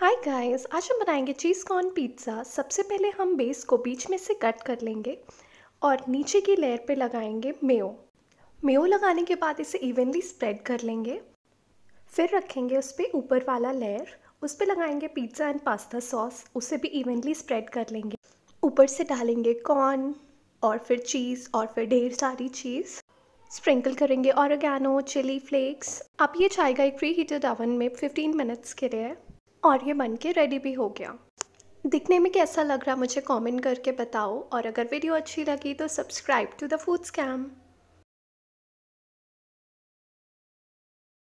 hi guys आज हम बनाएंगे चीज़ कॉर्न पिज़्ज़ा सबसे पहले हम बेस को बीच में से कट कर लेंगे और नीचे की लेयर पे लगाएंगे मेयो मेयो लगाने के बाद इसे इवनली स्प्रेड कर लेंगे फिर रखेंगे उस पर ऊपर वाला लेयर उस पर लगाएंगे पिज़्ज़ा एंड पास्ता सॉस उसे भी इवनली स्प्रेड कर लेंगे ऊपर से डालेंगे कॉर्न और फिर चीज़ और फिर ढेर सारी चीज़ स्प्रिंकल करेंगे और चिली फ्लेक्स आप ये चाय का एक प्री हीटेड अवन में 15 मिनट्स के लिए और ये बन के रेडी भी हो गया दिखने में कैसा लग रहा मुझे कमेंट करके बताओ और अगर वीडियो अच्छी लगी तो subscribe to the food scam